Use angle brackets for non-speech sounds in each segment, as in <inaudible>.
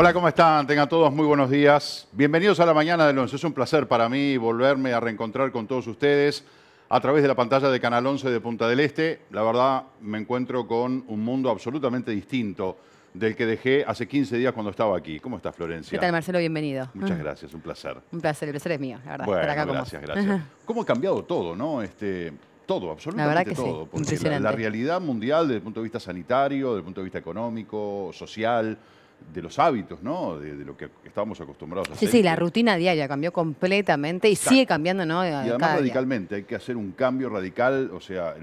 Hola, ¿cómo están? Tengan todos muy buenos días. Bienvenidos a la mañana del 11. Es un placer para mí volverme a reencontrar con todos ustedes a través de la pantalla de Canal 11 de Punta del Este. La verdad, me encuentro con un mundo absolutamente distinto del que dejé hace 15 días cuando estaba aquí. ¿Cómo estás, Florencia? ¿Qué tal, Marcelo? Bienvenido. Muchas mm. gracias, un placer. Un placer, el placer es mío, la verdad. Bueno, acá gracias, gracias. <laughs> ¿Cómo ha cambiado todo, no? Este, todo, absolutamente todo. la, la realidad mundial desde el punto de vista sanitario, desde el punto de vista económico, social, de los hábitos, ¿no? De, lo que estábamos acostumbrados a hacer. Sí, sí, la rutina diaria cambió completamente y sigue cambiando, ¿no? Y además radicalmente, hay que hacer un cambio radical, o sea,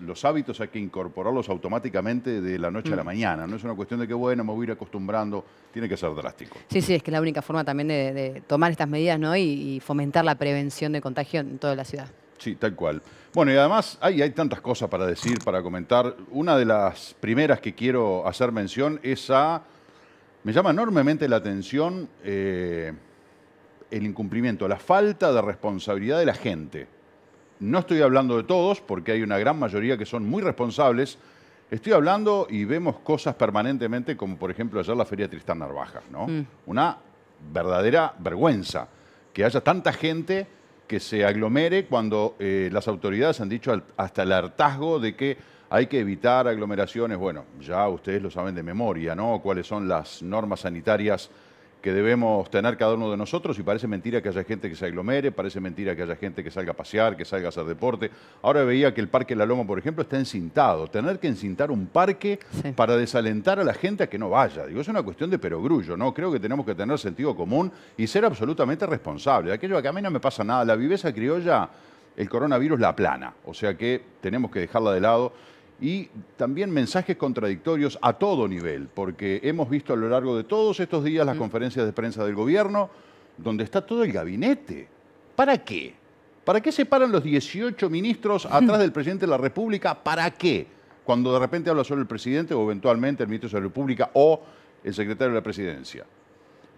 los hábitos hay que incorporarlos automáticamente de la noche a la mm. mañana, no es una cuestión de que, bueno, me voy a ir acostumbrando, tiene que ser drástico. Sí, sí, es que es la única forma también de, tomar estas medidas, ¿no? Y, y fomentar la prevención de contagio en toda la ciudad. Sí, tal cual. Bueno, y además hay, hay tantas cosas para decir, para comentar. Una de las primeras que quiero hacer mención es a me llama enormemente la atención eh, el incumplimiento, la falta de responsabilidad de la gente. No estoy hablando de todos, porque hay una gran mayoría que son muy responsables. Estoy hablando y vemos cosas permanentemente, como por ejemplo ayer la Feria Tristán Narvajas. ¿no? Mm. Una verdadera vergüenza que haya tanta gente que se aglomere cuando eh, las autoridades han dicho hasta el hartazgo de que hay que evitar aglomeraciones. Bueno, ya ustedes lo saben de memoria, ¿no? Cuáles son las normas sanitarias que debemos tener cada uno de nosotros y parece mentira que haya gente que se aglomere, parece mentira que haya gente que salga a pasear, que salga a hacer deporte. Ahora veía que el Parque La Loma, por ejemplo, está encintado. Tener que encintar un parque para desalentar a la gente a que no vaya. Digo, es una cuestión de perogrullo, ¿no? Creo que tenemos que tener sentido común y ser absolutamente responsables. Aquello que a mí no me pasa nada, la viveza criolla, el coronavirus la plana. O sea que tenemos que dejarla de lado y también mensajes contradictorios a todo nivel, porque hemos visto a lo largo de todos estos días las mm. conferencias de prensa del gobierno, donde está todo el gabinete. ¿Para qué? ¿Para qué se paran los 18 ministros <laughs> atrás del presidente de la República? ¿Para qué? Cuando de repente habla solo el presidente o eventualmente el ministro de la República o el secretario de la presidencia.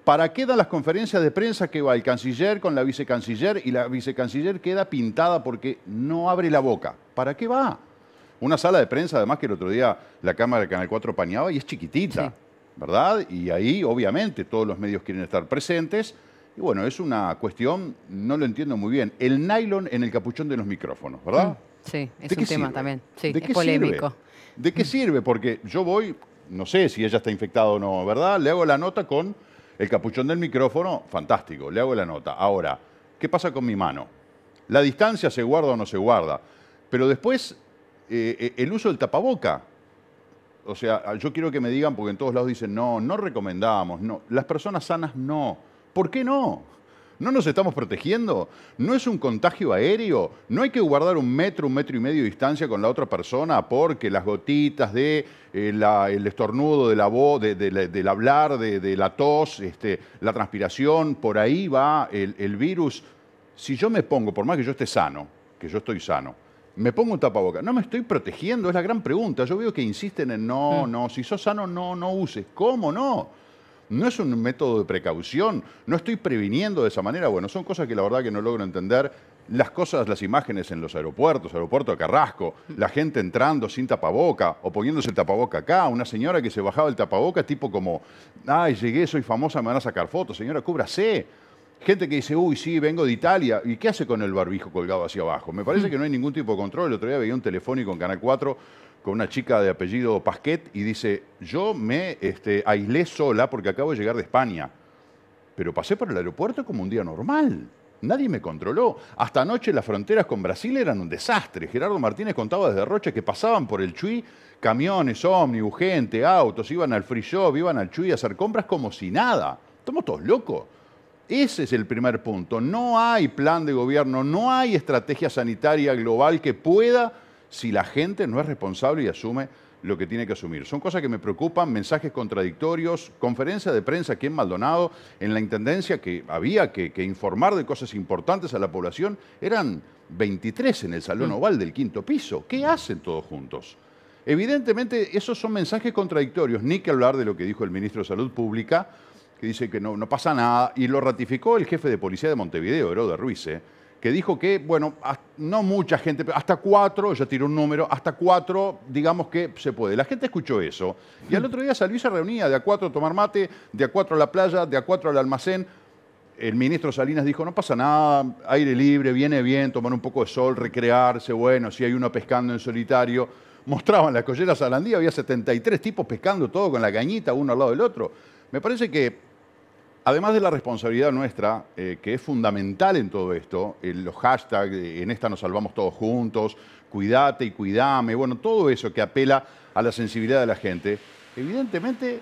¿Para qué dan las conferencias de prensa que va el canciller con la vicecanciller y la vicecanciller queda pintada porque no abre la boca? ¿Para qué va? Una sala de prensa, además, que el otro día la cámara de Canal 4 pañaba y es chiquitita, ¿verdad? Y ahí, obviamente, todos los medios quieren estar presentes. Y bueno, es una cuestión, no lo entiendo muy bien, el nylon en el capuchón de los micrófonos, ¿verdad? Mm, sí, es un tema también. Sí, es polémico. ¿De qué mm. sirve? Porque yo voy, no sé si ella está infectada o no, ¿verdad? Le hago la nota con el capuchón del micrófono, fantástico, le hago la nota. Ahora, ¿qué pasa con mi mano? La distancia se guarda o no se guarda, pero después eh, eh, el uso del tapaboca. O sea, yo quiero que me digan, porque en todos lados dicen, no, no recomendamos, no. Las personas sanas no. ¿Por qué no? ¿No nos estamos protegiendo? ¿No es un contagio aéreo? ¿No hay que guardar un metro, un metro y medio de distancia con la otra persona porque las gotitas de eh, el estornudo de la voz, de, del hablar, de, la tos, este, la transpiración, por ahí va el, el virus? Si yo me pongo, por más que yo esté sano, que yo estoy sano, me pongo un tapaboca. No me estoy protegiendo, es la gran pregunta. Yo veo que insisten en no, mm. no, si sos sano, no, no uses. ¿Cómo no? No es un método de precaución, no estoy previniendo de esa manera. Bueno, son cosas que la verdad que no logro entender. Las cosas, las imágenes en los aeropuertos, aeropuerto de Carrasco, mm. la gente entrando sin tapaboca o poniéndose el tapaboca acá, una señora que se bajaba el tapaboca tipo como, ay, llegué, soy famosa, me van a sacar fotos, señora, cúbrase. Gente que dice, uy, sí, vengo de Italia. ¿Y qué hace con el barbijo colgado hacia abajo? Me parece mm. que no hay ningún tipo de control. El otro día veía un telefónico en Canal 4 con una chica de apellido Pasquet y dice, yo me este, aislé sola porque acabo de llegar de España. Pero pasé por el aeropuerto como un día normal. Nadie me controló. Hasta anoche las fronteras con Brasil eran un desastre. Gerardo Martínez contaba desde Roche que pasaban por el Chuy camiones, ómnibus, gente, autos, iban al free shop, iban al Chuy a hacer compras como si nada. Estamos todos locos. Ese es el primer punto. No hay plan de gobierno, no hay estrategia sanitaria global que pueda si la gente no es responsable y asume lo que tiene que asumir. Son cosas que me preocupan, mensajes contradictorios, conferencia de prensa aquí en Maldonado, en la Intendencia que había que, informar de cosas importantes a la población, eran 23 en el Salón mm. Oval del quinto piso. ¿Qué hacen todos juntos? Evidentemente, esos son mensajes contradictorios, ni que hablar de lo que dijo el ministro de Salud Pública que dice que no, no pasa nada, y lo ratificó el jefe de policía de Montevideo, Herodo Ruiz, eh, que dijo que, bueno, no mucha gente, hasta cuatro, ya tiró un número, hasta cuatro, digamos que se puede. La gente escuchó eso, y al otro día salió y se reunía de a cuatro a tomar mate, de a cuatro a la playa, de a cuatro al almacén. El ministro Salinas dijo, no pasa nada, aire libre, viene bien, tomar un poco de sol, recrearse, bueno, si hay uno pescando en solitario. Mostraban las colleras a había 73 tipos pescando todo con la cañita, uno al lado del otro. Me parece que Además de la responsabilidad nuestra, eh, que es fundamental en todo esto, eh, los hashtags, eh, en esta nos salvamos todos juntos, cuídate y cuidame, bueno, todo eso que apela a la sensibilidad de la gente, evidentemente,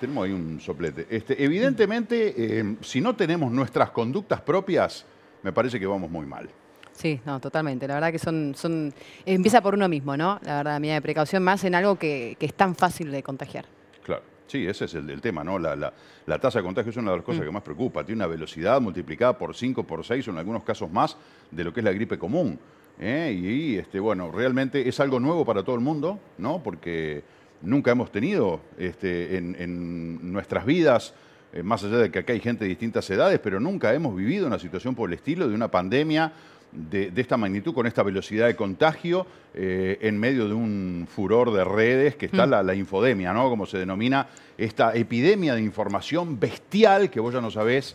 tenemos ahí un soplete, este, evidentemente, si no tenemos nuestras conductas propias, me parece que vamos muy mal. Sí, no, totalmente. La verdad que son, empieza por uno mismo, ¿no? La verdad, medida de precaución más en algo que es tan fácil de contagiar. Sí, ese es el, tema, ¿no? La, la, tasa de contagio es una de las cosas mm. que más preocupa. Tiene una velocidad multiplicada por 5, por 6 o en algunos casos más de lo que es la gripe común. ¿eh? Y, este, bueno, realmente es algo nuevo para todo el mundo, ¿no? Porque nunca hemos tenido este, en nuestras vidas eh, más allá de que acá hay gente de distintas edades, pero nunca hemos vivido una situación por el estilo de una pandemia de, esta magnitud, con esta velocidad de contagio, eh, en medio de un furor de redes que está mm. la, infodemia, ¿no? Como se denomina esta epidemia de información bestial que vos ya no sabés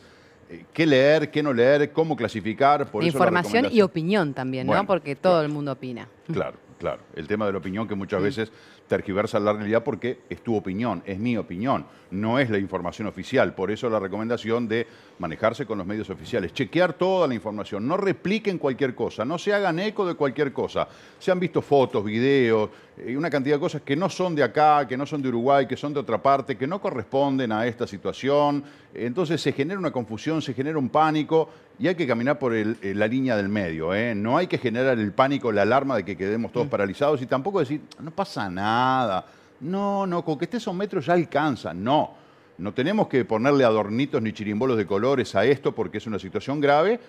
eh, qué leer, qué no leer, cómo clasificar. Por Información y opinión también, ¿no? Porque todo el mundo opina. Claro. Claro, el tema de la opinión que muchas veces tergiversa la realidad porque es tu opinión, es mi opinión, no es la información oficial. Por eso la recomendación de manejarse con los medios oficiales, chequear toda la información, no repliquen cualquier cosa, no se hagan eco de cualquier cosa. Se han visto fotos, videos, una cantidad de cosas que no son de acá, que no son de Uruguay, que son de otra parte, que no corresponden a esta situación. Entonces se genera una confusión, se genera un pánico y hay que caminar por eh, la línea del medio. ¿eh? No hay que generar el pánico, la alarma de que quedemos todos mm. paralizados y tampoco decir, no pasa nada. No, no, con que estés a un metro ya alcanza. No, no tenemos que ponerle adornitos ni chirimbolos de colores a esto porque es una situación grave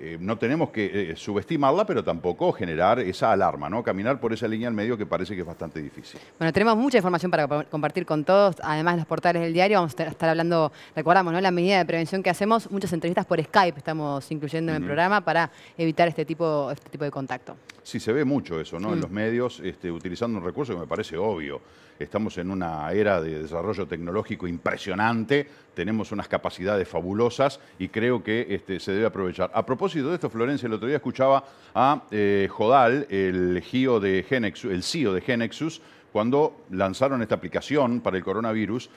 eh, no tenemos que eh, subestimarla, pero tampoco generar esa alarma, ¿no? Caminar por esa línea al medio que parece que es bastante difícil. Bueno, tenemos mucha información para compartir con todos, además los portales del diario, vamos a estar hablando, recordamos, ¿no? La medida de prevención que hacemos, muchas entrevistas por Skype estamos incluyendo en el programa para evitar este tipo, este tipo de contacto. Sí, se ve mucho eso, ¿no? En mm. los medios, este, utilizando un recurso que me parece obvio. Estamos en una era de desarrollo tecnológico impresionante, tenemos unas capacidades fabulosas y creo que este, se debe aprovechar. A propósito de esto, Florencia, el otro día escuchaba a eh, Jodal, el, de Genexus, el CEO de Genexus, cuando lanzaron esta aplicación para el coronavirus,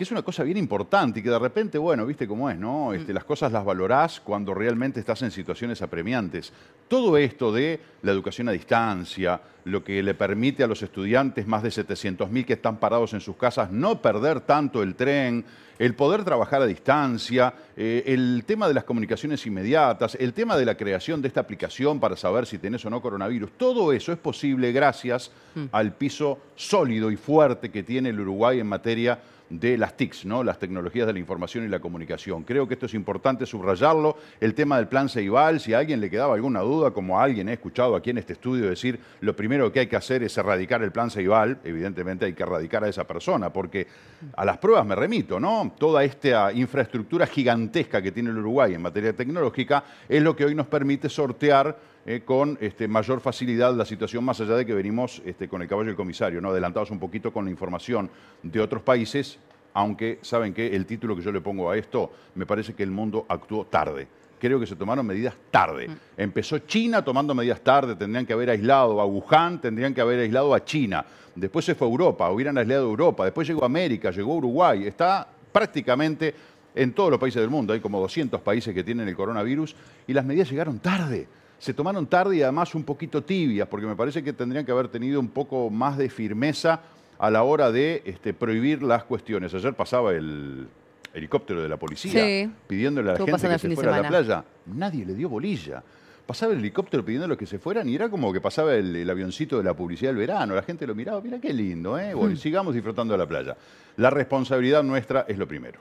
que es una cosa bien importante y que de repente, bueno, viste cómo es, ¿no? Mm. Este, las cosas las valorás cuando realmente estás en situaciones apremiantes. Todo esto de la educación a distancia, lo que le permite a los estudiantes, más de 700.000 que están parados en sus casas, no perder tanto el tren, el poder trabajar a distancia, eh, el tema de las comunicaciones inmediatas, el tema de la creación de esta aplicación para saber si tenés o no coronavirus, todo eso es posible gracias mm. al piso sólido y fuerte que tiene el Uruguay en materia de de las TICs, ¿no? las tecnologías de la información y la comunicación. Creo que esto es importante subrayarlo. El tema del plan Ceibal, si a alguien le quedaba alguna duda, como a alguien he escuchado aquí en este estudio decir, lo primero que hay que hacer es erradicar el plan Ceibal, evidentemente hay que erradicar a esa persona, porque a las pruebas me remito, ¿no? Toda esta infraestructura gigantesca que tiene el Uruguay en materia tecnológica es lo que hoy nos permite sortear eh, con este, mayor facilidad la situación, más allá de que venimos este, con el caballo del comisario, ¿no? adelantados un poquito con la información de otros países, aunque saben que el título que yo le pongo a esto, me parece que el mundo actuó tarde. Creo que se tomaron medidas tarde. Mm. Empezó China tomando medidas tarde, tendrían que haber aislado a Wuhan, tendrían que haber aislado a China. Después se fue a Europa, hubieran aislado a Europa. Después llegó América, llegó Uruguay. Está prácticamente en todos los países del mundo. Hay como 200 países que tienen el coronavirus y las medidas llegaron tarde se tomaron tarde y además un poquito tibias, porque me parece que tendrían que haber tenido un poco más de firmeza a la hora de este, prohibir las cuestiones. Ayer pasaba el helicóptero de la policía pidiéndole a la gente que se fuera a la playa. Nadie le dio bolilla. Pasaba el helicóptero pidiéndole que se fueran y era como que pasaba el, avioncito de la publicidad del verano. La gente lo miraba, mira qué lindo, ¿eh? Bueno, mm. sigamos disfrutando de la playa. La responsabilidad nuestra es lo primero.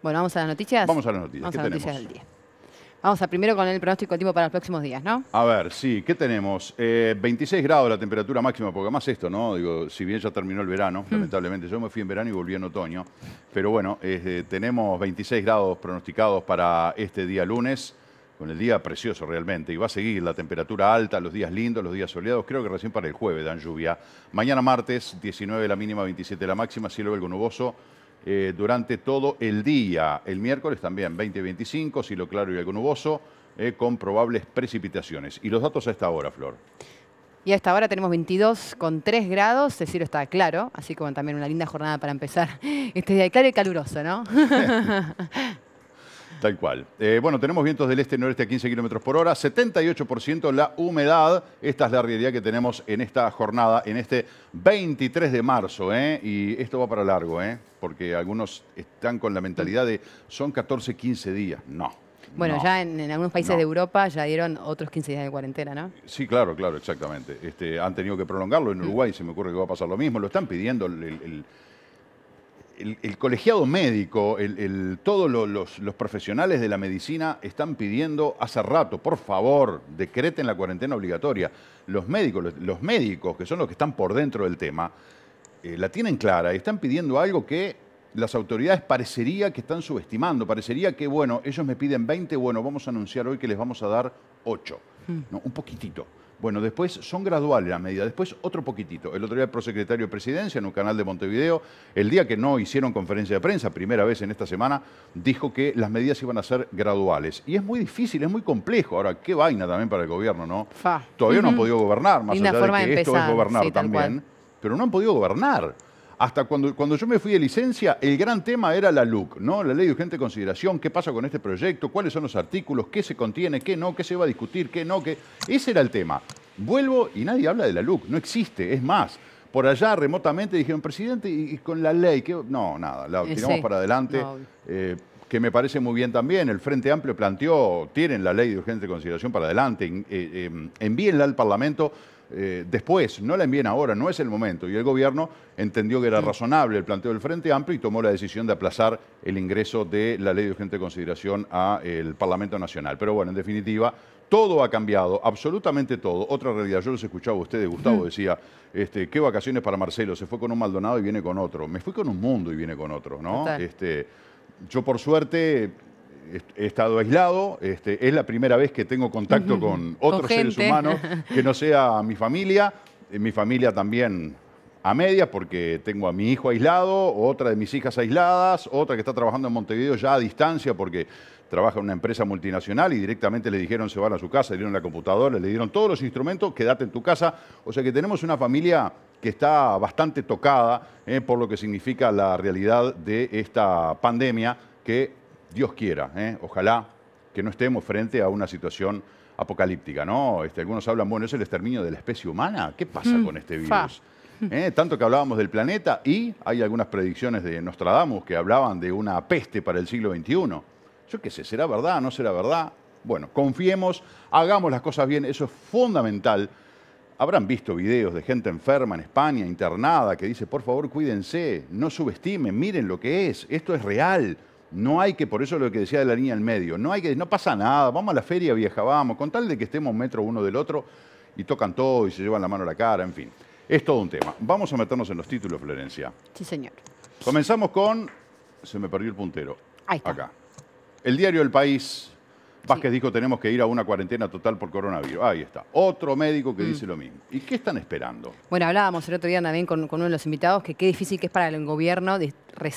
Bueno, vamos a las noticias. Vamos a las noticias. noticias Vamos a primero con el pronóstico del tiempo para los próximos días, ¿no? A ver, sí, ¿qué tenemos? 26 eh, grados la temperatura máxima, porque más esto, ¿no? Digo, si bien ya terminó el verano, hmm. lamentablemente, yo me fui en verano y volví en otoño, pero bueno, tenemos 26 grados pronosticados para este día lunes, con el día precioso realmente, y va a seguir la temperatura alta, los días lindos, los días soleados, creo que recién para el jueves dan lluvia. Mañana martes, 19 la mínima, 27 la máxima, cielo algo nuboso, eh, durante todo el día. El miércoles también 20 25, cielo claro y algo nuboso, eh, con probables precipitaciones. Y los datos a esta hora, Flor. Y a esta hora tenemos 22 con 3 grados, el cielo está claro, así como también una linda jornada para empezar <laughs> este día. Claro y caluroso, ¿no? <laughs> Tal cual. Eh, bueno, tenemos vientos del este-noreste a 15 kilómetros por hora, 78% la humedad. Esta es la realidad que tenemos en esta jornada, en este 23 de marzo. ¿eh? Y esto va para largo, ¿eh? porque algunos están con la mentalidad de son 14, 15 días. No. Bueno, ya en, algunos países de Europa ya dieron otros 15 días de cuarentena, ¿no? Sí, claro, claro, exactamente. Este, han tenido que prolongarlo. En mm. Uruguay se me ocurre que va a pasar lo mismo. Lo están pidiendo el el, colegiado médico, el, todos los, profesionales de la medicina están pidiendo hace rato, por favor, decreten la cuarentena obligatoria. Los médicos, los, médicos, que son los que están por dentro del tema, eh, la tienen clara y están pidiendo algo que las autoridades parecería que están subestimando, parecería que, bueno, ellos me piden 20, bueno, vamos a anunciar hoy que les vamos a dar 8, mm. un poquitito. Bueno, después son graduales las medidas, después otro poquitito. El otro día el prosecretario de Presidencia en un canal de Montevideo, el día que no hicieron conferencia de prensa, primera vez en esta semana, dijo que las medidas iban a ser graduales. Y es muy difícil, es muy complejo. Ahora, qué vaina también para el gobierno, ¿no? Todavía no han podido gobernar, más allá de que esto es gobernar también. Pero no han podido gobernar hasta cuando, cuando yo me fui de licencia, el gran tema era la LUC, ¿no? la ley de urgente consideración, qué pasa con este proyecto, cuáles son los artículos, qué se contiene, qué no, qué se va a discutir, qué no, qué... Ese era el tema. Vuelvo y nadie habla de la LUC, no existe, es más. Por allá remotamente dijeron, presidente, y, con la ley, que no, nada, la tiramos para adelante. Eh, que me parece muy bien también. El Frente Amplio planteó, tienen la ley de urgente consideración para adelante, eh, em, envíenla al Parlamento. Eh, después, no la envíen ahora, no es el momento. Y el gobierno entendió que era razonable el planteo del Frente Amplio y tomó la decisión de aplazar el ingreso de la ley de urgente consideración al Parlamento Nacional. Pero bueno, en definitiva, todo ha cambiado, absolutamente todo. Otra realidad, yo los escuchaba a ustedes, Gustavo decía, este, qué vacaciones para Marcelo, se fue con un Maldonado y viene con otro. Me fui con un mundo y viene con otro, ¿no? Este, yo por suerte he estado aislado, este, es la primera vez que tengo contacto con otros seres humanos <laughs> que no sea mi familia, eh, mi familia también a media porque tengo a mi hijo aislado, otra de mis hijas aisladas, otra que está trabajando en Montevideo ya a distancia porque trabaja en una empresa multinacional y directamente le dijeron se van a su casa, le dieron la computadora, le dieron todos los instrumentos, quédate en tu casa. O sea que tenemos una familia que está bastante tocada eh, por lo que significa la realidad de esta pandemia que Dios quiera, ¿eh? ojalá que no estemos frente a una situación apocalíptica, ¿no? Este, algunos hablan, bueno, ¿es el exterminio de la especie humana? ¿Qué pasa hmm. con este virus? ¿Eh? Tanto que hablábamos del planeta y hay algunas predicciones de Nostradamus que hablaban de una peste para el siglo XXI. Yo qué sé, ¿será verdad? ¿No será verdad? Bueno, confiemos, hagamos las cosas bien, eso es fundamental. Habrán visto videos de gente enferma en España, internada, que dice, por favor, cuídense, no subestimen, miren lo que es, esto es real. No hay que, por eso lo que decía de la línea en medio, no hay que, no pasa nada, vamos a la feria vieja, vamos, con tal de que estemos metro uno del otro y tocan todo y se llevan la mano a la cara, en fin. Es todo un tema. Vamos a meternos en los títulos, Florencia. Sí, señor. Comenzamos con, se me perdió el puntero. Ahí está. Acá. El diario El País, Vázquez dijo tenemos que ir a una cuarentena total por coronavirus. Ahí está. Otro médico que mm. dice lo mismo. ¿Y qué están esperando? Bueno, hablábamos el otro día también con, uno de los invitados que qué difícil que es para el gobierno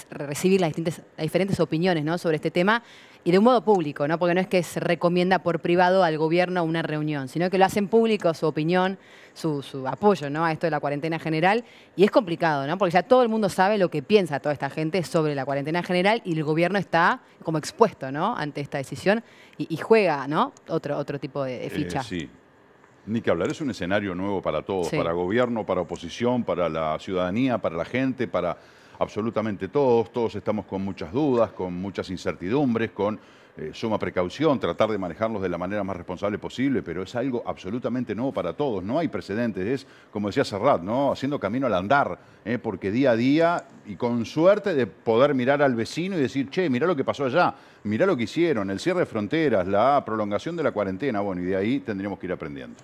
recibir las, distintas, diferentes opiniones ¿no? sobre este tema y de un modo público, ¿no? porque no es que se recomienda por privado al gobierno una reunión, sino que lo hacen público su opinión, su, apoyo ¿no? a esto de la cuarentena general. Y es complicado, ¿no? porque ya todo el mundo sabe lo que piensa toda esta gente sobre la cuarentena general y el gobierno está como expuesto ¿no? ante esta decisión y, juega ¿no? otro, otro tipo de, eh, ficha. sí. Ni que hablar, es un escenario nuevo para todos, para gobierno, para oposición, para la ciudadanía, para la gente, para absolutamente todos, todos estamos con muchas dudas, con muchas incertidumbres, con eh, suma precaución, tratar de manejarlos de la manera más responsable posible, pero es algo absolutamente nuevo para todos, no hay precedentes, es como decía Serrat, ¿no? haciendo camino al andar, ¿eh? porque día a día y con suerte de poder mirar al vecino y decir, che, mirá lo que pasó allá, mirá lo que hicieron, el cierre de fronteras, la prolongación de la cuarentena, bueno, y de ahí tendríamos que ir aprendiendo.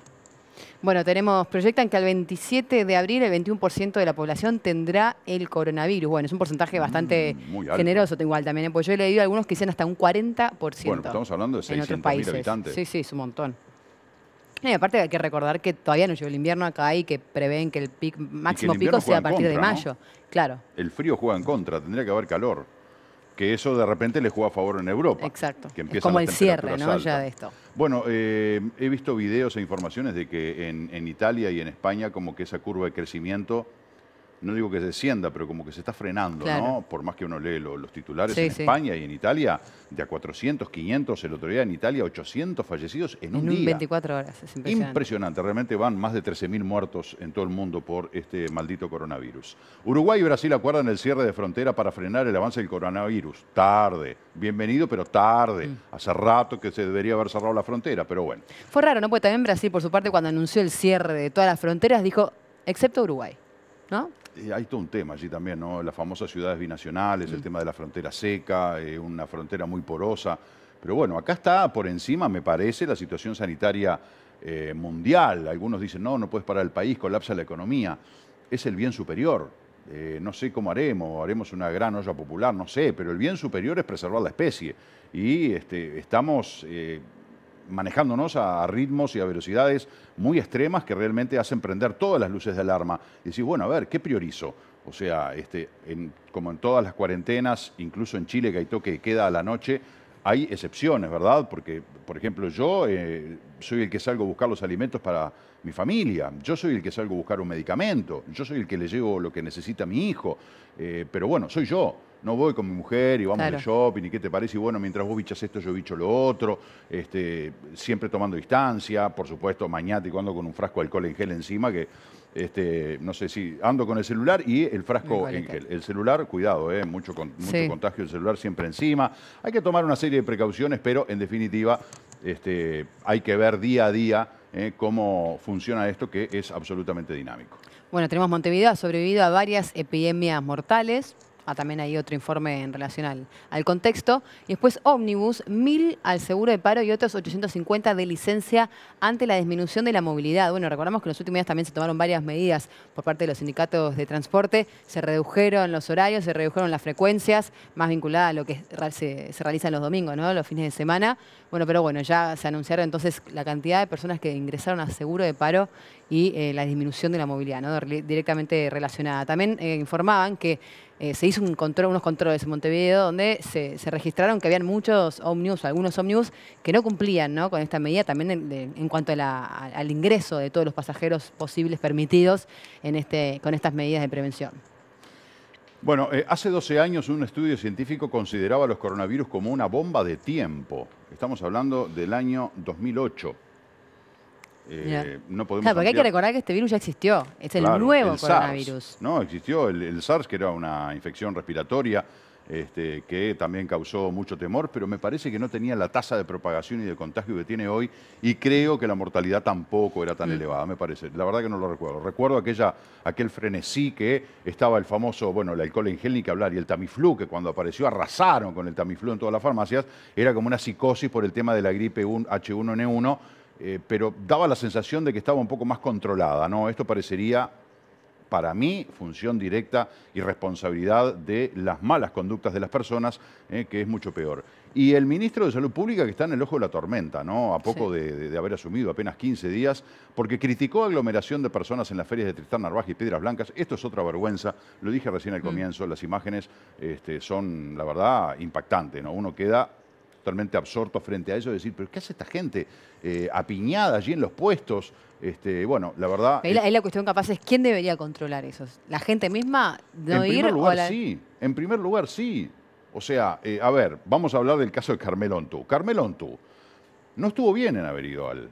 Bueno, tenemos, proyectan que al 27 de abril el 21% de la población tendrá el coronavirus. Bueno, es un porcentaje mm, bastante generoso. Tengo igual también, pues yo he leído algunos que dicen hasta un 40%. Bueno, estamos hablando de 600.000 habitantes. Sí, sí, es un montón. Y aparte hay que recordar que todavía no llegó el invierno acá y que prevén que el máximo pico sea a partir de mayo. Claro. El frío juega en contra, tendría que haber calor que eso de repente le juega a favor en Europa. Exacto. como el cierre, Ya de esto. Bueno, eh, he visto videos e informaciones de que en, en Italia y en España como que esa curva de crecimiento no digo que descienda, pero como que se está frenando, ¿no? Por más que uno lee los titulares en España y en Italia, de a 400, 500, el otro día en Italia, 800 fallecidos en, un, día. 24 horas, es impresionante. Impresionante, realmente van más de 13.000 muertos en todo el mundo por este maldito coronavirus. Uruguay y Brasil acuerdan el cierre de frontera para frenar el avance del coronavirus. Tarde, bienvenido, pero tarde. Mm. Hace rato que se debería haber cerrado la frontera, pero bueno. Fue raro, ¿no? Porque también Brasil, por su parte, cuando anunció el cierre de todas las fronteras, dijo, excepto Uruguay, ¿no? Eh, hay todo un tema allí también, ¿no? Las famosas ciudades binacionales, el mm. tema de la frontera seca, eh, una frontera muy porosa. Pero bueno, acá está por encima, me parece, la situación sanitaria eh, mundial. Algunos dicen, no, no puedes parar el país, colapsa la economía. Es el bien superior. no sé cómo haremos, haremos una gran olla popular, no sé, pero el bien superior es preservar la especie. Y este, estamos manejándonos a ritmos y a velocidades muy extremas que realmente hacen prender todas las luces de alarma. Y decís, bueno, a ver, ¿qué priorizo? O sea, este, como en todas las cuarentenas, incluso en Chile que hay toque queda a la noche, hay excepciones, ¿verdad? Porque, por ejemplo, yo eh, soy el que salgo a buscar los alimentos para mi familia, yo soy el que salgo a buscar un medicamento, yo soy el que le llevo lo que necesita mi hijo, eh, pero bueno, soy yo no voy con mi mujer y vamos al de shopping y qué te parece, y bueno, mientras vos bichas esto, yo bicho lo otro, este, siempre tomando distancia, por supuesto, mañático ando con un frasco de alcohol en gel encima que... Este, no sé si ando con el celular y el frasco en gel. El celular, cuidado, eh, mucho, contagio del celular siempre encima. Hay que tomar una serie de precauciones, pero en definitiva este, hay que ver día a día eh, cómo funciona esto que es absolutamente dinámico. Bueno, tenemos Montevideo, ha sobrevivido a varias epidemias mortales. Ah, también hay otro informe en relación al, contexto. Y después ómnibus, 1.000 al seguro de paro y otros 850 de licencia ante la disminución de la movilidad. Bueno, recordamos que en los últimos días también se tomaron varias medidas por parte de los sindicatos de transporte. Se redujeron los horarios, se redujeron las frecuencias, más vinculada a lo que se, realiza realiza los domingos, ¿no? los fines de semana. Bueno, pero bueno, ya se anunciaron entonces la cantidad de personas que ingresaron a seguro de paro y eh, la disminución de la movilidad, directamente relacionada. También eh, informaban que eh, se hizo un control, unos controles en Montevideo donde se, registraron que habían muchos ómnibus, algunos ómnibus que no cumplían con esta medida también en, cuanto al ingreso de todos los pasajeros posibles permitidos este, con estas medidas de prevención. Bueno, eh, hace 12 años un estudio científico consideraba los coronavirus como una bomba de tiempo. Estamos hablando del año 2008. Eh, no podemos porque hay que recordar que este virus ya existió. Es el nuevo coronavirus. no, existió el, SARS, que era una infección respiratoria, este, que también causó mucho temor, pero me parece que no tenía la tasa de propagación y de contagio que tiene hoy, y creo que la mortalidad tampoco era tan mm. elevada, me parece. La verdad que no lo recuerdo. Recuerdo aquella, aquel frenesí que estaba el famoso, bueno, el alcohol en gel ni que hablar, y el Tamiflu, que cuando apareció arrasaron con el Tamiflu en todas las farmacias, era como una psicosis por el tema de la gripe H1N1, eh, pero daba la sensación de que estaba un poco más controlada, ¿no? Esto parecería, para mí, función directa y responsabilidad de las malas conductas de las personas, eh, que es mucho peor. Y el ministro de Salud Pública que está en el ojo de la tormenta, ¿no? A poco de, haber asumido apenas 15 días, porque criticó aglomeración de personas en las ferias de Tristán Narvaja y Piedras Blancas. Esto es otra vergüenza, lo dije recién al mm. comienzo, las imágenes este, son, la verdad, impactantes, ¿no? Uno queda totalmente absorto frente a eso, decir, pero ¿qué hace esta gente eh, apiñada allí en los puestos? Este, bueno, la verdad... Ahí la, cuestión capaz es quién debería controlar eso. ¿La gente misma no en Primer lugar, sí. En primer lugar, sí. O sea, eh, a ver, vamos a hablar del caso de Carmelo Ontú. Carmelo Ontú no estuvo bien en haber ido al,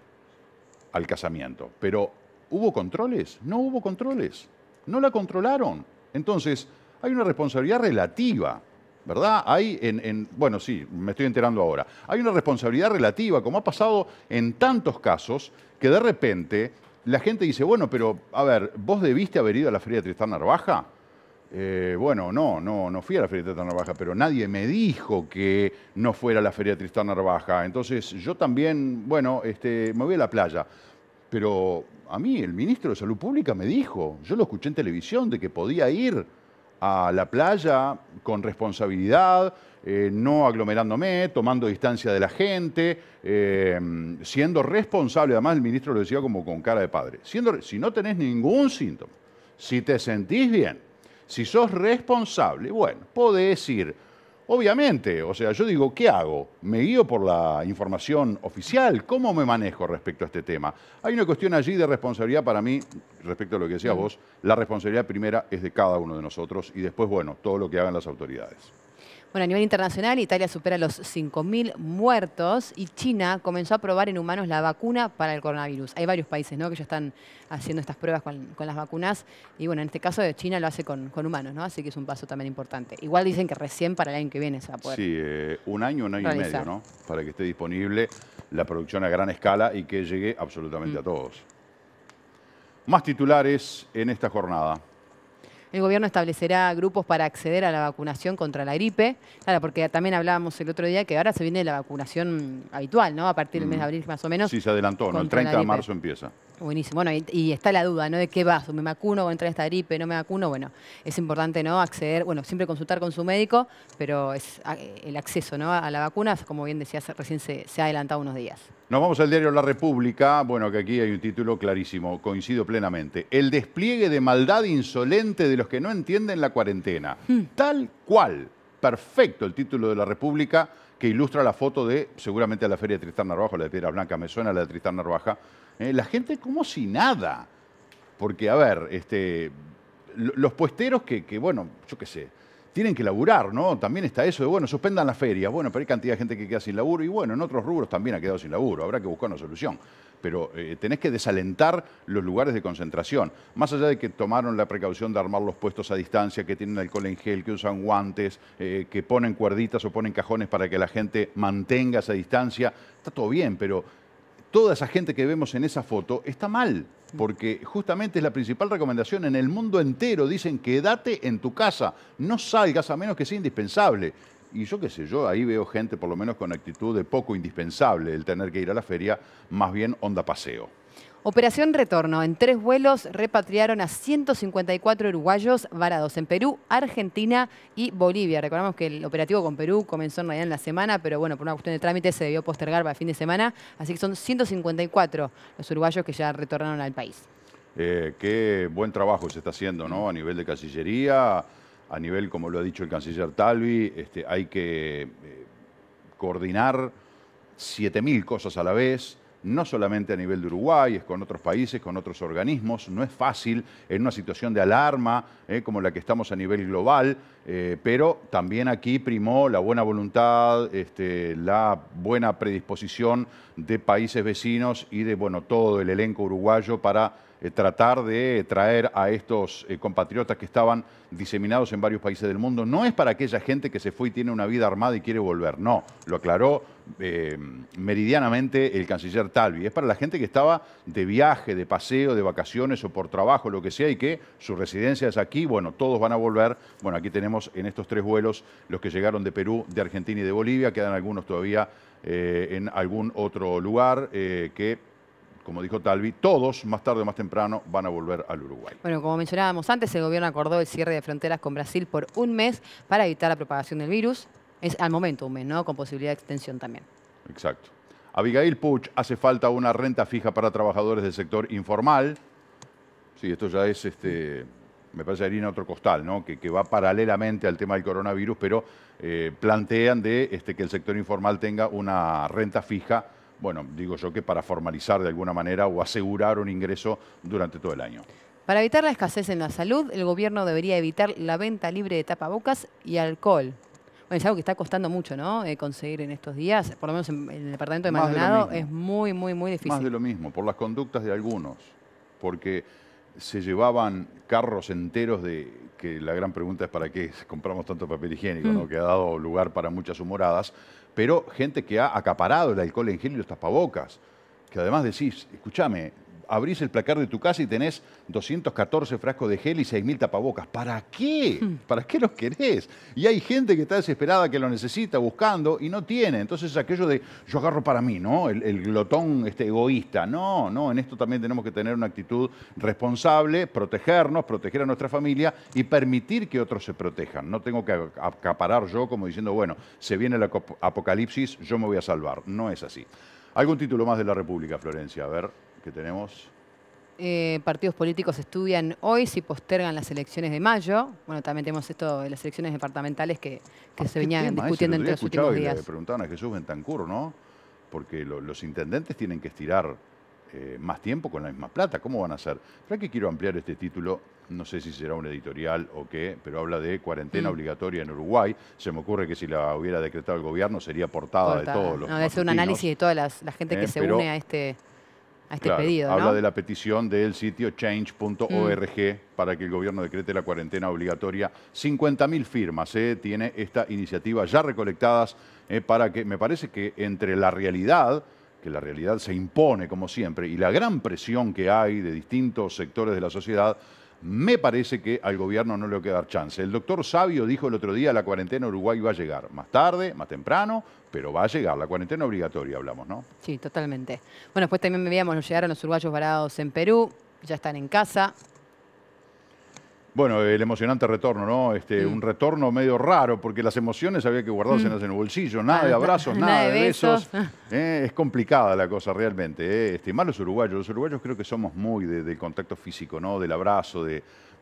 al casamiento, pero ¿hubo controles? No hubo controles. No la controlaron. Entonces, hay una responsabilidad relativa ¿verdad? Hay en, bueno, sí, me estoy enterando ahora. Hay una responsabilidad relativa, como ha pasado en tantos casos, que de repente la gente dice, bueno, pero a ver, ¿vos debiste haber ido a la feria de Tristán Narvaja? Eh, bueno, no, no, no fui a la Feria de Tristán Narvaja, pero nadie me dijo que no fuera a la Feria de Tristán Narvaja. Entonces yo también, bueno, este, me voy a la playa. Pero a mí el ministro de Salud Pública me dijo, yo lo escuché en televisión de que podía ir a la playa con responsabilidad, eh, no aglomerándome, tomando distancia de la gente, eh, siendo responsable, además el ministro lo decía como con cara de padre, si no tenés ningún síntoma, si te sentís bien, si sos responsable, bueno, podés ir Obviamente, o sea, yo digo, ¿qué hago? ¿Me guío por la información oficial? ¿Cómo me manejo respecto a este tema? Hay una cuestión allí de responsabilidad para mí, respecto a lo que decías mm. vos, la responsabilidad primera es de cada uno de nosotros y después, bueno, todo lo que hagan las autoridades. Bueno, a nivel internacional, Italia supera los 5.000 muertos y China comenzó a probar en humanos la vacuna para el coronavirus. Hay varios países ¿no? que ya están haciendo estas pruebas con, las vacunas y bueno, en este caso China lo hace con, humanos, ¿no? así que es un paso también importante. Igual dicen que recién para el año que viene se va a poder. Sí, eh, un año, un año y medio, ¿no? Para que esté disponible la producción a gran escala y que llegue absolutamente mm. a todos. Más titulares en esta jornada. El gobierno establecerá grupos para acceder a la vacunación contra la gripe. Claro, porque también hablábamos el otro día que ahora se viene la vacunación habitual, ¿no? A partir del mes de mm. abril más o menos. Sí, se adelantó, El 30 de marzo empieza. Buenísimo. Bueno, y, está la duda, ¿no? De qué vas, me vacuno, o entra esta gripe, no me vacuno. Bueno, es importante, ¿no? Acceder, bueno, siempre consultar con su médico, pero el acceso, ¿no? A la vacuna, como bien decías, recién se ha adelantado unos días. Nos vamos al diario La República. Bueno, que aquí hay un título clarísimo, coincido plenamente. El despliegue de maldad insolente de los que no entienden la cuarentena. Hmm. Tal cual. Perfecto el título de La República que ilustra la foto de, seguramente, a la Feria de Tristán Narvaja, la de Piedra Blanca, me suena la de Tristán Narvaja. Eh, la gente como si nada. Porque, a ver, este, los puesteros que, que bueno, yo qué sé, tienen que laburar, ¿no? También está eso de, bueno, suspendan las ferias, bueno, pero hay cantidad de gente que queda sin laburo y bueno, en otros rubros también ha quedado sin laburo, habrá que buscar una solución. Pero eh, tenés que desalentar los lugares de concentración, más allá de que tomaron la precaución de armar los puestos a distancia, que tienen alcohol en gel, que usan guantes, eh, que ponen cuerditas o ponen cajones para que la gente mantenga esa distancia, está todo bien, pero toda esa gente que vemos en esa foto está mal porque justamente es la principal recomendación en el mundo entero. Dicen quédate en tu casa, no salgas a menos que sea indispensable. Y yo qué sé, yo ahí veo gente por lo menos con actitud de poco indispensable el tener que ir a la feria, más bien onda paseo. Operación Retorno. En tres vuelos repatriaron a 154 uruguayos varados en Perú, Argentina y Bolivia. Recordamos que el operativo con Perú comenzó en realidad en la semana, pero bueno, por una cuestión de trámite se debió postergar para el fin de semana. Así que son 154 los uruguayos que ya retornaron al país. Eh, qué buen trabajo se está haciendo, ¿no? A nivel de Cancillería, a nivel, como lo ha dicho el canciller Talvi, este, hay que eh, coordinar 7.000 cosas a la vez no solamente a nivel de Uruguay, es con otros países, con otros organismos. No es fácil en una situación de alarma eh, como la que estamos a nivel global, eh, pero también aquí primó la buena voluntad, este, la buena predisposición de países vecinos y de bueno, todo el elenco uruguayo para eh, tratar de traer a estos eh, compatriotas que estaban diseminados en varios países del mundo. No es para aquella gente que se fue y tiene una vida armada y quiere volver, no, lo aclaró eh, meridianamente el canciller Talvi. Es para la gente que estaba de viaje, de paseo, de vacaciones o por trabajo, lo que sea, y que su residencia es aquí. Bueno, todos van a volver. Bueno, aquí tenemos en estos tres vuelos los que llegaron de Perú, de Argentina y de Bolivia. Quedan algunos todavía en algún otro lugar que como dijo Talvi, todos más tarde o más temprano van a volver al Uruguay. Bueno, como mencionábamos antes, el gobierno acordó el cierre de fronteras con Brasil por un mes para evitar la propagación del virus. Es al momento un mes, ¿no? Con posibilidad de extensión también. Exacto. Abigail Puch, hace falta una renta fija para trabajadores del sector informal. Sí, esto ya es, este, me parece, harina otro costal, ¿no? Que, va paralelamente al tema del coronavirus, pero eh, plantean de este, que el sector informal tenga una renta fija bueno, digo yo que para formalizar de alguna manera o asegurar un ingreso durante todo el año. Para evitar la escasez en la salud, el gobierno debería evitar la venta libre de tapabocas y alcohol. Bueno, es algo que está costando mucho, ¿no? Eh, conseguir en estos días, por lo menos en, el departamento de Maldonado, es muy, muy, muy difícil. Más de lo mismo, por las conductas de algunos. Porque se llevaban carros enteros de que la gran pregunta es para qué compramos tanto papel higiénico, mm. que ha dado lugar para muchas humoradas, pero gente que ha acaparado el alcohol en gel y los tapabocas, que además decís, escúchame, abrís el placar de tu casa y tenés 214 frascos de gel y 6.000 tapabocas. ¿Para qué? Hmm. ¿Para qué los querés? Y hay gente que está desesperada, que lo necesita, buscando, y no tiene. Entonces aquello de yo agarro para mí, ¿no? El, glotón este, egoísta. No, no, en esto también tenemos que tener una actitud responsable, protegernos, proteger a nuestra familia y permitir que otros se protejan. No tengo que acaparar yo como diciendo, bueno, se viene el apocalipsis, yo me voy a salvar. No es así. Algún título más de la República, Florencia, a ver que tenemos. Eh, partidos políticos estudian hoy si postergan las elecciones de mayo. Bueno, también tenemos esto de las elecciones departamentales que, ah, se venían discutiendo entre los últimos días. Le preguntaban a Jesús Bentancur, ¿no? Porque los intendentes tienen que estirar eh, más tiempo con la misma plata. ¿Cómo van a hacer? ¿Para que quiero ampliar este título? No sé si será un editorial o qué, pero habla de cuarentena mm. obligatoria en Uruguay. Se me ocurre que si la hubiera decretado el gobierno sería portada, de todos los. No, debe ser un análisis de toda la, gente que eh, se une a este. Este habla de la petición del sitio change.org mm. para que el gobierno decrete la cuarentena obligatoria. 50.000 firmas ¿eh? tiene esta iniciativa ya recolectadas ¿eh? para que, me parece que entre la realidad que la realidad se impone como siempre y la gran presión que hay de distintos sectores de la sociedad, me parece que al gobierno no le queda dar chance. El doctor Sabio dijo el otro día, la cuarentena Uruguay va a llegar, más tarde, más temprano, pero va a llegar, la cuarentena obligatoria hablamos, ¿no? Sí, totalmente. Bueno, después también veíamos, llegaron los uruguayos varados en Perú, ya están en casa, bueno, el emocionante retorno, ¿no? Este, mm. Un retorno medio raro, porque las emociones había que guardárselas mm. en el bolsillo, nada de ah, abrazos, <laughs> nada, de besos. <laughs> Eh, es complicada la cosa realmente. Eh. Este, más los uruguayos. Los uruguayos creo que somos muy del contacto físico, ¿no? Del abrazo, de,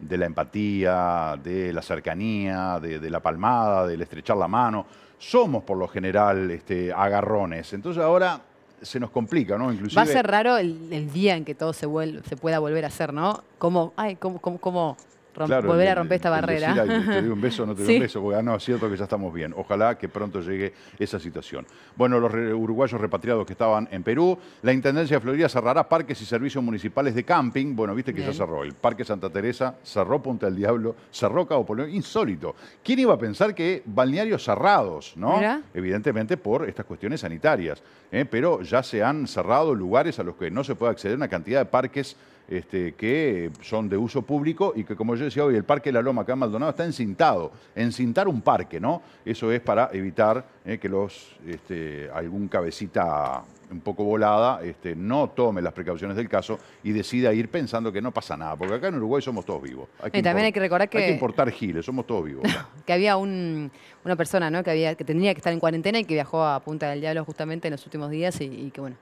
la empatía, de la cercanía, de, la palmada, del estrechar la mano. Somos por lo general este, agarrones. Entonces ahora se nos complica, ¿no? Inclusive... Va a ser raro el, día en que todo se, vuelve, se pueda volver a hacer, ¿no? Como, ay, como, como volver a romper esta barrera. te doy un beso, no te doy un <laughs> beso, porque ah, no, es cierto que ya estamos bien. Ojalá que pronto llegue esa situación. Bueno, los uruguayos repatriados que estaban en Perú, la Intendencia de Florida cerrará parques y servicios municipales de camping. Bueno, viste que ya cerró el Parque Santa Teresa, cerró Punta del Diablo, cerró Cabo Polón, insólito. ¿Quién iba a pensar que balnearios cerrados, no? Evidentemente por estas cuestiones sanitarias, ¿eh? pero ya se han cerrado lugares a los que no se puede acceder, una cantidad de parques este, que son de uso público y que, como yo decía hoy, el Parque de la Loma acá en Maldonado está encintado. Encintar un parque, ¿no? Eso es para evitar eh, que los este, algún cabecita un poco volada este, no tome las precauciones del caso y decida ir pensando que no pasa nada, porque acá en Uruguay somos todos vivos. también hay que recordar que... Hay que importar giles, somos todos vivos. <laughs> que había una persona ¿no? que, había, que tenía que estar en cuarentena y que viajó a Punta del Diablo justamente en los últimos días y, y que bueno,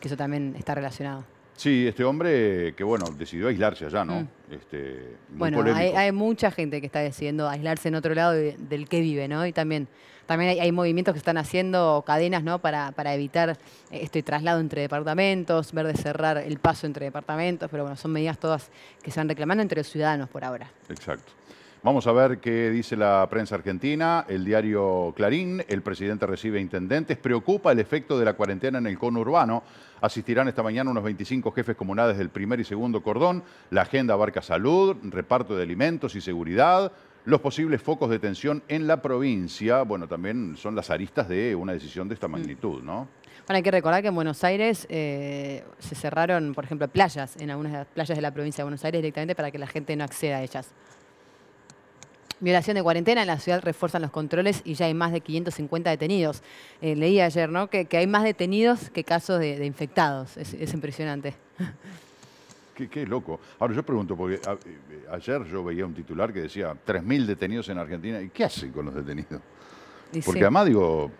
que eso también está relacionado. Sí, este hombre que, bueno, decidió aislarse allá, ¿no? Mm. Este, bueno, hay, mucha gente que está decidiendo aislarse en otro lado del que vive, ¿no? Y también, también hay, movimientos que están haciendo cadenas, ¿no? Para, para, evitar este traslado entre departamentos, ver de cerrar el paso entre departamentos, pero bueno, son medidas todas que se van reclamando entre los ciudadanos por ahora. Exacto. Vamos a ver qué dice la prensa argentina, el diario Clarín, el presidente recibe intendentes, preocupa el efecto de la cuarentena en el conurbano, asistirán esta mañana unos 25 jefes comunales del primer y segundo cordón, la agenda abarca salud, reparto de alimentos y seguridad, los posibles focos de tensión en la provincia, bueno, también son las aristas de una decisión de esta magnitud, ¿no? Bueno, hay que recordar que en Buenos Aires eh, se cerraron, por ejemplo, playas, en algunas de las playas de la provincia de Buenos Aires directamente para que la gente no acceda a ellas violación de cuarentena. En la ciudad refuerzan los controles y ya hay más de 550 detenidos. Eh, leí ayer ¿no? Que, hay más detenidos que casos de, infectados. Es, impresionante. <laughs> Qué, loco. Ahora yo pregunto, porque ah, eh, ayer yo veía un titular que decía 3.000 detenidos en Argentina. ¿Y qué hacen con los detenidos? porque además digo,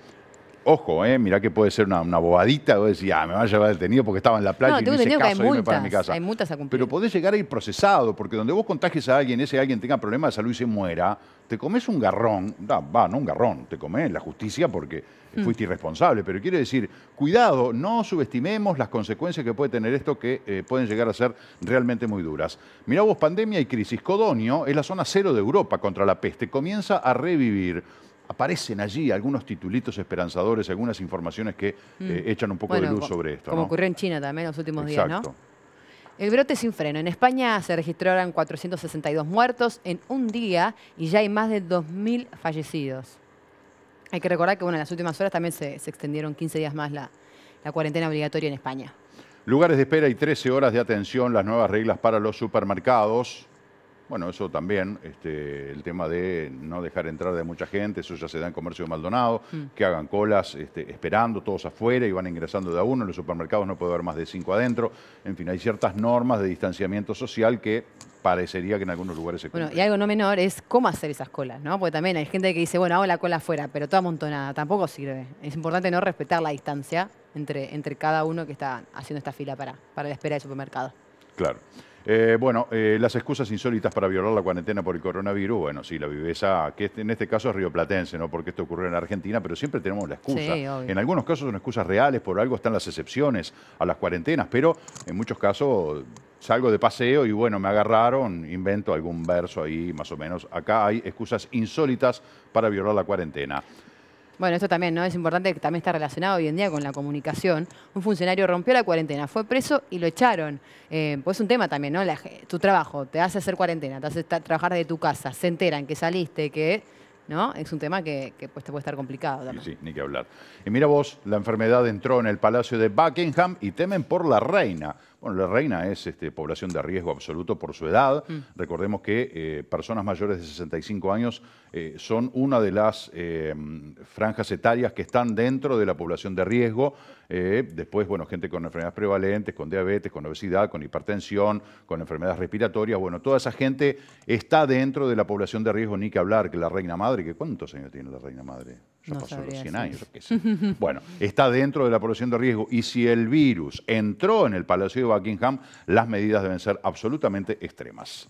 Ojo, eh, mirá que puede ser una, bobadita, vos decís, ah, me van a llevar detenido porque estaba en la playa y me hice caso, para mi casa. Hay multas Pero podés llegar a ir procesado, porque donde vos contagies a alguien, ese alguien tenga problemas de salud y se muera, te comes un garrón, va, no un garrón, te comes la justicia porque mm. fuiste irresponsable, pero quiere decir, cuidado, no subestimemos las consecuencias que puede tener esto que eh, pueden llegar a ser realmente muy duras. Mirá vos, pandemia y crisis. Codonio es la zona cero de Europa contra la peste, comienza a revivir aparecen allí algunos titulitos esperanzadores, algunas informaciones que mm. eh, echan un poco de luz sobre esto. Como ocurrió en China también en los últimos días, ¿no? El brote sin freno. En España se registraron 462 muertos en un día y ya hay más de 2.000 fallecidos. Hay que recordar que bueno, en las últimas horas también se, extendieron 15 días más la cuarentena obligatoria en España. Lugares de espera y 13 horas de atención, las nuevas reglas para los supermercados. Bueno, eso también, este, el tema de no dejar entrar de mucha gente, eso ya se da en comercio de Maldonado, mm. que hagan colas este, esperando todos afuera y van ingresando de a uno, en los supermercados no puede haber más de cinco adentro, en fin, hay ciertas normas de distanciamiento social que parecería que en algunos lugares se cumplen. Bueno, y algo no menor es cómo hacer esas colas, ¿no? Porque también hay gente que dice, bueno, hago la cola afuera, pero toda amontonada, tampoco sirve. Es importante no respetar la distancia entre, entre cada uno que está haciendo esta fila para, para la espera del supermercado. Claro. Eh, bueno, eh, las excusas insólitas para violar la cuarentena por el coronavirus, bueno, sí, la viveza, que en este caso es rioplatense, ¿no? Porque esto ocurrió en Argentina, pero siempre tenemos la excusa. en algunos casos son excusas reales, por algo están las excepciones a las cuarentenas, pero en muchos casos salgo de paseo y bueno, me agarraron, invento algún verso ahí más o menos. Acá hay excusas insólitas para violar la cuarentena. Bueno, esto también, ¿no? Es importante que también está relacionado hoy en día con la comunicación. Un funcionario rompió la cuarentena, fue preso y lo echaron. Eh, pues es un tema también, ¿no? tu trabajo te hace hacer cuarentena, te hace trabajar de tu casa, se enteran que saliste, que... ¿No? Es un tema que, pues, te puede estar complicado sí, ni que hablar. Y mira vos, la enfermedad entró en el Palacio de Buckingham y temen por la reina. Bueno, la reina es este, población de riesgo absoluto por su edad. Mm. Recordemos que eh, personas mayores de 65 años eh, son una de las eh, franjas etarias que están dentro de la población de riesgo. después, bueno, gente con enfermedades prevalentes, con diabetes, con obesidad, con hipertensión, con enfermedades respiratorias. Bueno, toda esa gente está dentro de la población de riesgo, ni que hablar, que la reina madre, que ¿cuántos años tiene la reina madre? Ya pasó los 100 años. bueno, está dentro de la población de riesgo y si el virus entró en el Palacio de Buckingham, las medidas deben ser absolutamente extremas.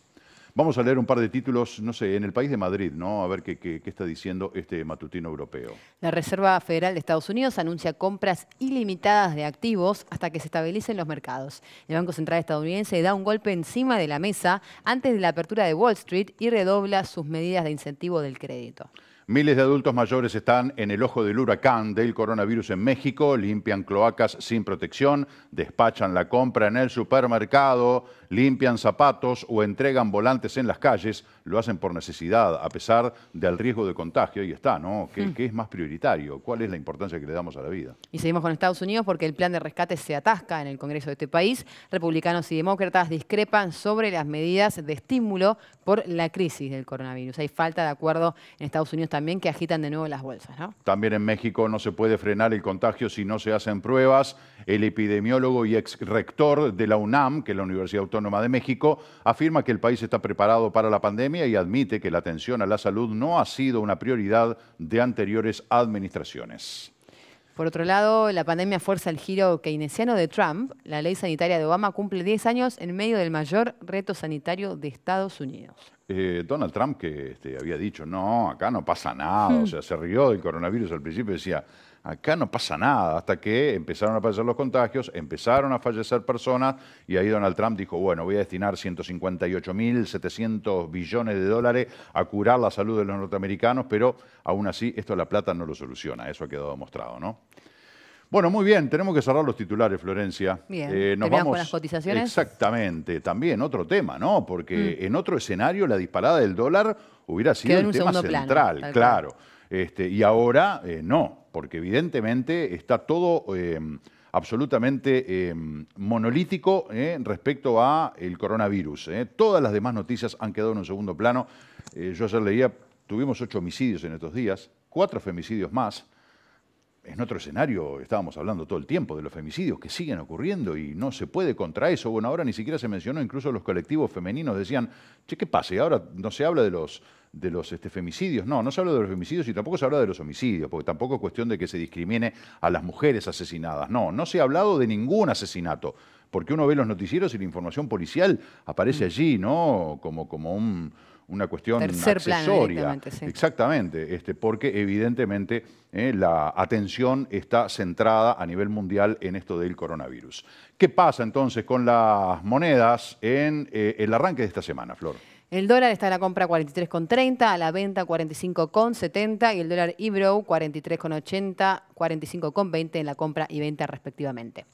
Vamos a leer un par de títulos, no sé, en el país de Madrid, ¿no? A ver qué, qué, está diciendo este matutino europeo. La Reserva Federal de Estados Unidos anuncia compras ilimitadas de activos hasta que se estabilicen los mercados. El Banco Central estadounidense da un golpe encima de la mesa antes de la apertura de Wall Street y redobla sus medidas de incentivo del crédito. Miles de adultos mayores están en el ojo del huracán del coronavirus en México, limpian cloacas sin protección, despachan la compra en el supermercado, limpian zapatos o entregan volantes en las calles, lo hacen por necesidad, a pesar del riesgo de contagio, y está, ¿no? ¿Qué, hmm. ¿Qué, es más prioritario? ¿Cuál es la importancia que le damos a la vida? Y seguimos con Estados Unidos porque el plan de rescate se atasca en el Congreso de este país. Republicanos y demócratas discrepan sobre las medidas de estímulo por la crisis del coronavirus. Hay falta de acuerdo en Estados Unidos también que agitan de nuevo las bolsas, ¿no? También en México no se puede frenar el contagio si no se hacen pruebas. El epidemiólogo y ex rector de la UNAM, que es la Universidad Autónoma de México, afirma que el país está preparado para la pandemia y admite que la atención a la salud no ha sido una prioridad de anteriores administraciones. Por otro lado, la pandemia fuerza el giro keynesiano de Trump. La ley sanitaria de Obama cumple 10 años en medio del mayor reto sanitario de Estados Unidos. Eh, Donald Trump, que este, había dicho, no, acá no pasa nada, o hmm. sea, se rió del coronavirus al principio, y decía, acá no pasa nada, hasta que empezaron a aparecer los contagios, empezaron a fallecer personas y ahí Donald Trump dijo, bueno, voy a destinar 158.700 billones de dólares a curar la salud de los norteamericanos, pero aún así esto la plata no lo soluciona, eso ha quedado demostrado, ¿no? Bueno, muy bien, tenemos que cerrar los titulares, Florencia. Bien, eh, con cotizaciones. Exactamente, también otro tema, ¿no? Porque mm. en otro escenario la disparada del dólar hubiera sido el tema central, claro. Este, y ahora eh, no, porque evidentemente está todo eh, absolutamente eh, monolítico eh, respecto a el coronavirus. Todas las demás noticias han quedado en un segundo plano. yo ayer leía, tuvimos ocho homicidios en estos días, cuatro femicidios más en otro escenario estábamos hablando todo el tiempo de los femicidios que siguen ocurriendo y no se puede contra eso. Bueno, ahora ni siquiera se mencionó, incluso los colectivos femeninos decían, che, ¿qué pasa? Y ahora no se habla de los, de los este, femicidios. No, no se habla de los femicidios y tampoco se habla de los homicidios, porque tampoco es cuestión de que se discrimine a las mujeres asesinadas. No, no se ha hablado de ningún asesinato, porque uno ve los noticieros y la información policial aparece mm. allí, ¿no? Como, como un una cuestión Tercer accesoria. Exactamente, este, porque evidentemente eh, la atención está centrada a nivel mundial en esto del coronavirus. ¿Qué pasa entonces con las monedas en eh, el arranque de esta semana, Flor? El dólar está en la compra 43,30, a la venta 45,70 y el dólar Ibro 43,80, 45,20 en la compra y venta respectivamente.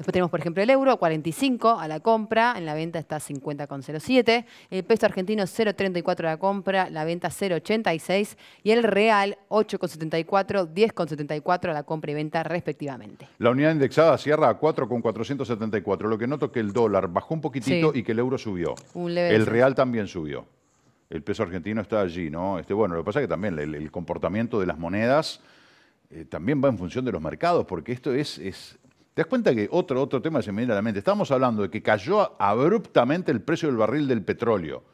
Después tenemos, por ejemplo, el euro, 45 a la compra, en la venta está 50,07. El peso argentino, 0,34 a la compra, la venta 0,86. Y el real, 8,74, 10,74 a la compra y venta respectivamente. La unidad indexada cierra a 4,474. Lo que noto que el dólar bajó un poquitito y que el euro subió. el real también subió. El peso argentino está allí, ¿no? Este, bueno, lo que pasa es que también el, comportamiento de las monedas... Eh, también va en función de los mercados, porque esto es ¿Te das cuenta que otro, otro tema se me viene a la mente? Estamos hablando de que cayó abruptamente el precio del barril del petróleo.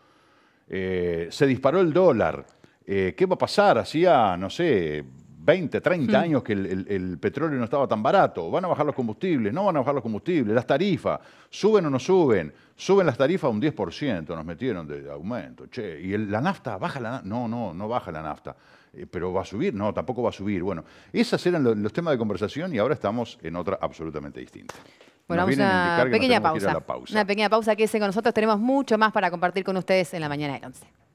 Eh, se disparó el dólar. Eh, ¿Qué va a pasar? Hacía, no sé, 20, 30 hmm. años que el, petróleo no estaba tan barato. ¿Van a bajar los combustibles? ¿No van a bajar los combustibles? ¿Las tarifas? ¿Suben o no suben? Suben las tarifas un 10%, nos metieron de aumento. Che, ¿y la nafta? ¿Baja la nafta? No, no, no baja la nafta. Eh, pero va a subir, no, tampoco va a subir. Bueno, esos eran los, temas de conversación y ahora estamos en otra absolutamente distinta. Bueno, vamos a una pequeña pausa, Una pequeña pausa, que quédense con nosotros. Tenemos mucho más para compartir con ustedes en la mañana de 11.